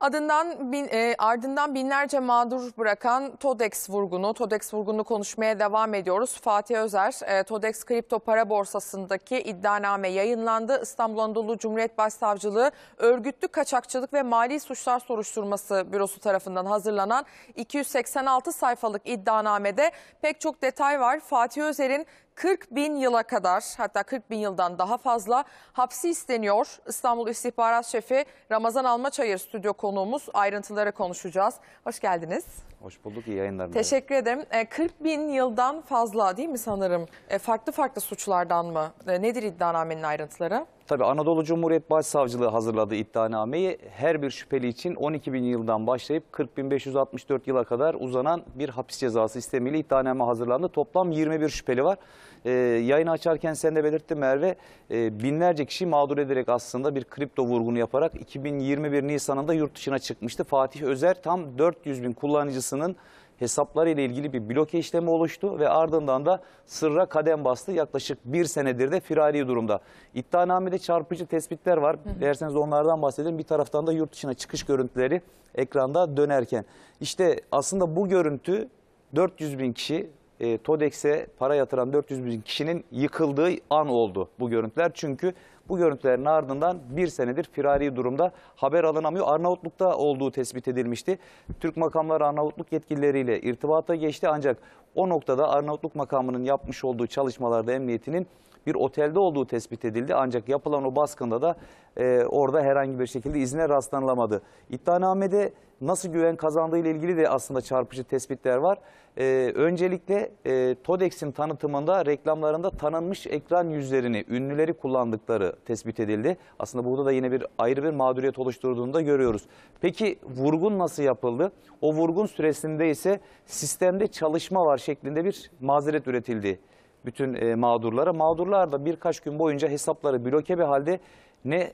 Adından bin, e, ardından binlerce mağdur bırakan Todex vurgunu, Todex vurgunu konuşmaya devam ediyoruz. Fatih Özer, e, Todex kripto para borsasındaki iddianame yayınlandı. İstanbul Anadolu Cumhuriyet Başsavcılığı örgütlü kaçakçılık ve mali suçlar soruşturması bürosu tarafından hazırlanan 286 sayfalık iddianamede pek çok detay var. Fatih Özer'in 40 bin yıla kadar hatta 40 bin yıldan daha fazla hapsi isteniyor. İstanbul İstihbarat Şefi Ramazan Almaçayır stüdyo konuğumuz ayrıntılara konuşacağız. Hoş geldiniz. Hoş bulduk, iyi yayınlar. Teşekkür ederim. E, 40 bin yıldan fazla değil mi sanırım? E, farklı farklı suçlardan mı? E, nedir iddianamenin ayrıntıları? Tabii Anadolu Cumhuriyet Başsavcılığı hazırladığı iddianameyi her bir şüpheli için 12 bin yıldan başlayıp 40.564 yıla kadar uzanan bir hapis cezası istemiyle iddianame hazırlandı. Toplam 21 şüpheli var e, yayını açarken sen de belirttin Merve e, binlerce kişi mağdur ederek aslında bir kripto vurgunu yaparak 2021 Nisan'ında yurt dışına çıkmıştı. Fatih Özer tam 400 bin kullanıcısının hesapları ile ilgili bir bloke işlemi oluştu ve ardından da sırra kadem bastı. Yaklaşık bir senedir de firari durumda. İddianamede çarpıcı tespitler var. Derseniz onlardan bahsedelim. Bir taraftan da yurt dışına çıkış görüntüleri ekranda dönerken. İşte aslında bu görüntü 400 bin kişi e, TODEX'e para yatıran 400 bin kişinin yıkıldığı an oldu bu görüntüler. Çünkü bu görüntülerin ardından bir senedir firari durumda haber alınamıyor. Arnavutluk'ta olduğu tespit edilmişti. Türk makamları Arnavutluk yetkilileriyle irtibata geçti ancak o noktada Arnavutluk makamının yapmış olduğu çalışmalarda emniyetinin bir otelde olduğu tespit edildi. Ancak yapılan o baskında da e, orada herhangi bir şekilde izine rastlanılamadı. İddianamede nasıl güven kazandığı ile ilgili de aslında çarpıcı tespitler var. Ee, öncelikle e, TODEX'in tanıtımında reklamlarında tanınmış ekran yüzlerini, ünlüleri kullandıkları tespit edildi. Aslında burada da yine bir ayrı bir mağduriyet oluşturduğunu da görüyoruz. Peki vurgun nasıl yapıldı? O vurgun süresinde ise sistemde çalışma var şeklinde bir mazeret üretildi bütün e, mağdurlara. Mağdurlar da birkaç gün boyunca hesapları bloke bir halde ne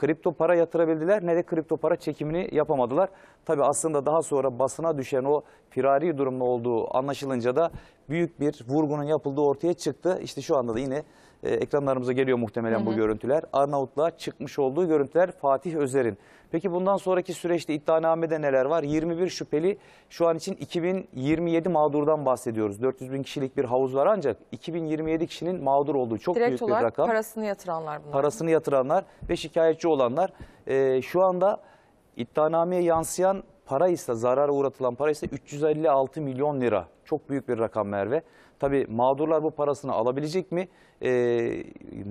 kripto para yatırabildiler ne de kripto para çekimini yapamadılar. Tabi aslında daha sonra basına düşen o firari durumda olduğu anlaşılınca da büyük bir vurgunun yapıldığı ortaya çıktı. İşte şu anda da yine e, ekranlarımıza geliyor muhtemelen hı hı. bu görüntüler. Arnavutluğa çıkmış olduğu görüntüler Fatih Özer'in. Peki bundan sonraki süreçte iddianamede neler var? 21 şüpheli şu an için 2027 mağdurdan bahsediyoruz. 400 bin kişilik bir havuz var ancak 2027 kişinin mağdur olduğu çok Direkt büyük bir rakam. parasını yatıranlar bunlar. Parasını yatıranlar ve şikayetçi olanlar. E, şu anda iddianameye yansıyan para ise zarara uğratılan para ise 356 milyon lira. Çok büyük bir rakam Merve. Tabii mağdurlar bu parasını alabilecek mi? E,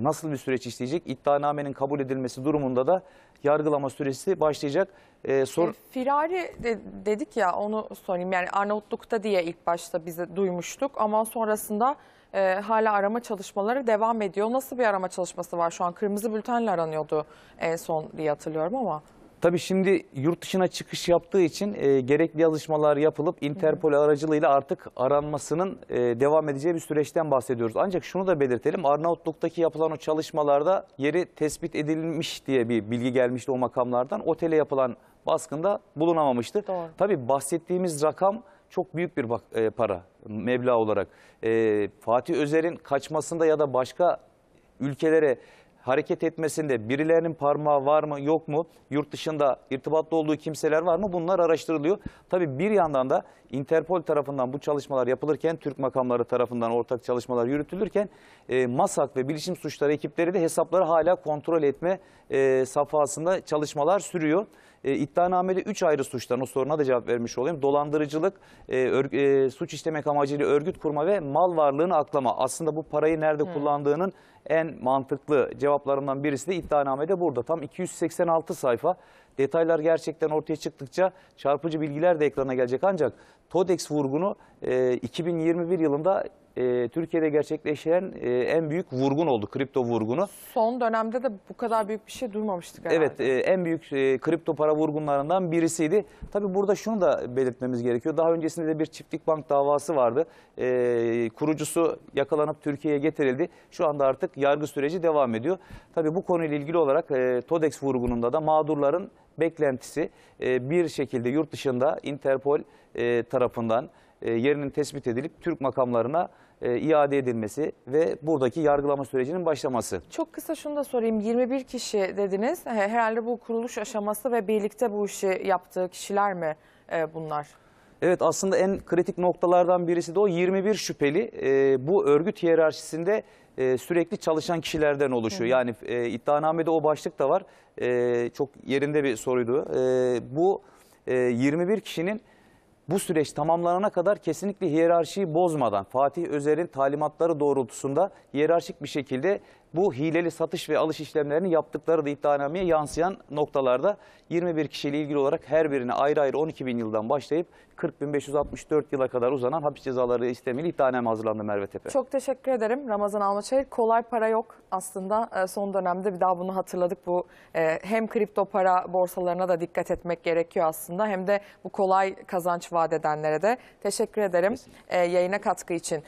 nasıl bir süreç işleyecek? İddianamenin kabul edilmesi durumunda da yargılama süresi başlayacak. E, sor... E, firari de, dedik ya onu sorayım. Yani Arnavutluk'ta diye ilk başta bize duymuştuk ama sonrasında e, hala arama çalışmaları devam ediyor. Nasıl bir arama çalışması var şu an? Kırmızı bültenle aranıyordu en son diye hatırlıyorum ama. Tabii şimdi yurt dışına çıkış yaptığı için e, gerekli alışmalar yapılıp Interpol aracılığıyla artık aranmasının e, devam edeceği bir süreçten bahsediyoruz. Ancak şunu da belirtelim Arnavutluk'taki yapılan o çalışmalarda yeri tespit edilmiş diye bir bilgi gelmişti o makamlardan. Otele yapılan baskında bulunamamıştı. Doğru. Tabii bahsettiğimiz rakam çok büyük bir bak, e, para meblağ olarak. E, Fatih Özer'in kaçmasında ya da başka ülkelere hareket etmesinde birilerinin parmağı var mı yok mu? Yurt dışında irtibatlı olduğu kimseler var mı? Bunlar araştırılıyor. Tabii bir yandan da Interpol tarafından bu çalışmalar yapılırken, Türk makamları tarafından ortak çalışmalar yürütülürken e, MASAK ve bilişim suçları ekipleri de hesapları hala kontrol etme e, safhasında çalışmalar sürüyor. E, iddianamede 3 ayrı suçtan o soruna da cevap vermiş olayım. Dolandırıcılık, e, ör, e, suç işlemek amacıyla örgüt kurma ve mal varlığını aklama. Aslında bu parayı nerede hmm. kullandığının en mantıklı cevaplarından birisi de iddianamede burada. Tam 286 sayfa. Detaylar gerçekten ortaya çıktıkça çarpıcı bilgiler de ekrana gelecek. Ancak TODEX vurgunu e, 2021 yılında e, Türkiye'de gerçekleşen e, en büyük vurgun oldu, kripto vurgunu. Son dönemde de bu kadar büyük bir şey duymamıştık herhalde. Evet, e, en büyük e, kripto para vurgunlarından birisiydi. Tabii burada şunu da belirtmemiz gerekiyor. Daha öncesinde de bir çiftlik bank davası vardı. E, kurucusu yakalanıp Türkiye'ye getirildi. Şu anda artık yargı süreci devam ediyor. Tabii bu konuyla ilgili olarak e, TODEX vurgununda da mağdurların beklentisi e, bir şekilde yurt dışında Interpol e, tarafından e, yerinin tespit edilip Türk makamlarına e, iade edilmesi ve buradaki yargılama sürecinin başlaması. Çok kısa şunu da sorayım. 21 kişi dediniz. Herhalde bu kuruluş aşaması ve birlikte bu işi yaptığı kişiler mi e, bunlar? Evet aslında en kritik noktalardan birisi de o 21 şüpheli e, bu örgüt hiyerarşisinde e, sürekli çalışan kişilerden oluşuyor. Hı. Yani e, iddianamede o başlık da var. E, çok yerinde bir soruydu. E, bu e, 21 kişinin bu süreç tamamlanana kadar kesinlikle hiyerarşiyi bozmadan Fatih Özer'in talimatları doğrultusunda hiyerarşik bir şekilde bu hileli satış ve alış işlemlerini yaptıkları da iddianameye yansıyan noktalarda 21 kişiyle ilgili olarak her birine ayrı ayrı 12 bin yıldan başlayıp 40.564 yıla kadar uzanan hapis cezaları istemiyle iddianame hazırlandı Merve Tepe. Çok teşekkür ederim Ramazan Almaçay. Kolay para yok aslında e, son dönemde bir daha bunu hatırladık. Bu e, hem kripto para borsalarına da dikkat etmek gerekiyor aslında hem de bu kolay kazanç vaat edenlere de teşekkür ederim Kesinlikle. E, yayına katkı için.